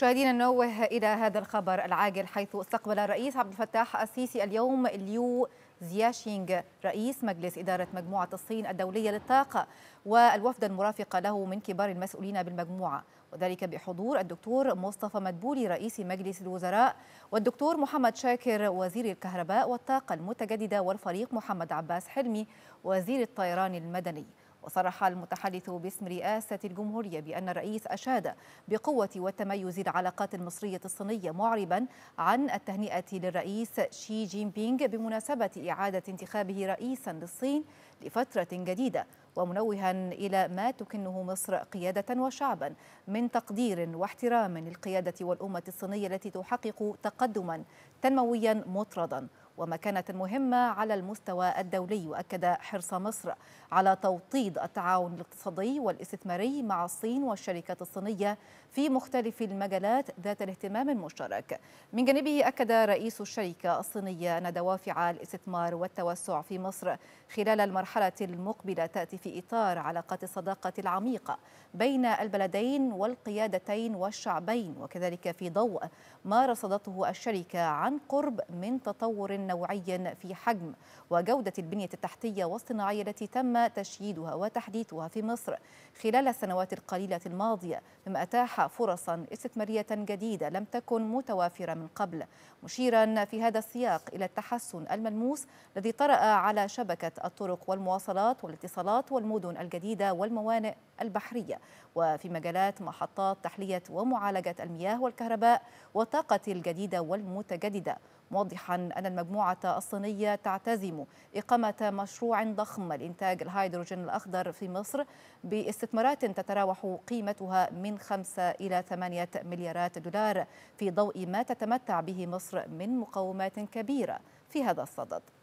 مشاهدينا ننوه إلى هذا الخبر العاجل حيث استقبل الرئيس عبد الفتاح السيسي اليوم اليو زياشينغ رئيس مجلس إدارة مجموعة الصين الدولية للطاقة والوفد المرافق له من كبار المسؤولين بالمجموعة وذلك بحضور الدكتور مصطفى مدبولي رئيس مجلس الوزراء والدكتور محمد شاكر وزير الكهرباء والطاقة المتجددة والفريق محمد عباس حلمي وزير الطيران المدني وصرح المتحدث باسم رئاسة الجمهورية بأن الرئيس أشاد بقوة وتميز العلاقات المصرية الصينية معربا عن التهنئة للرئيس شي جين بينغ بمناسبة إعادة انتخابه رئيسا للصين لفترة جديدة ومنوها إلى ما تكنه مصر قيادة وشعبا من تقدير واحترام للقيادة والأمة الصينية التي تحقق تقدما تنمويا مطردا ومكانة مهمة على المستوى الدولي وأكد حرص مصر على توطيد التعاون الاقتصادي والاستثماري مع الصين والشركات الصينية في مختلف المجالات ذات الاهتمام المشترك من جانبه أكد رئيس الشركة الصينية أن دوافع الاستثمار والتوسع في مصر خلال المرحلة المقبلة تأتي في إطار علاقات الصداقة العميقة بين البلدين والقيادتين والشعبين وكذلك في ضوء ما رصدته الشركة عن قرب من تطور نوعي في حجم وجودة البنية التحتية والصناعية التي تم تشييدها وتحديثها في مصر خلال السنوات القليلة الماضية مما أتاح فرصا استثمارية جديدة لم تكن متوافرة من قبل مشيرا في هذا السياق إلى التحسن الملموس الذي طرأ على شبكة الطرق والمواصلات والاتصالات والمدن الجديدة والموانئ البحرية وفي مجالات محطات تحلية ومعالجة المياه والكهرباء والطاقة الجديدة والمتجددة موضحا أن المجموعة الصينية تعتزم إقامة مشروع ضخم لإنتاج الهيدروجين الأخضر في مصر باستثمارات تتراوح قيمتها من 5 إلى 8 مليارات دولار في ضوء ما تتمتع به مصر من مقومات كبيرة في هذا الصدد